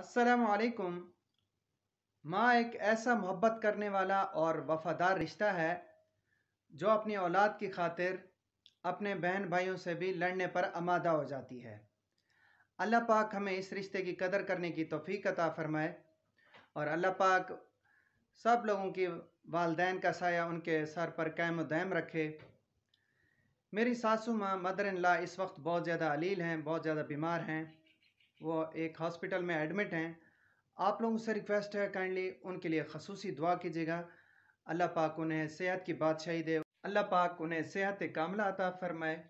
असलकुम माँ एक ऐसा मोहब्बत करने वाला और वफादार रिश्ता है जो अपनी औलाद की खातिर अपने बहन भाइयों से भी लड़ने पर आमादा हो जाती है अल्लाह पाक हमें इस रिश्ते की कदर करने की तोफ़ी अता फ़रमाए और अल्लाह पाक सब लोगों की वालदेन का साया उनके सर पर कैम दैम रखे मेरी सासू माँ मदर इन ला इस वक्त बहुत ज़्यादा अलील हैं बहुत ज़्यादा बीमार हैं वो एक हॉस्पिटल में एडमिट हैं आप लोगों से रिक्वेस्ट है काइंडली उनके लिए खसूस दुआ कीजिएगा अल्लाह पाक उन्हें सेहत की बादशाही दे अल्लाह पाक उन्हें सेहत कामला अता फरमाए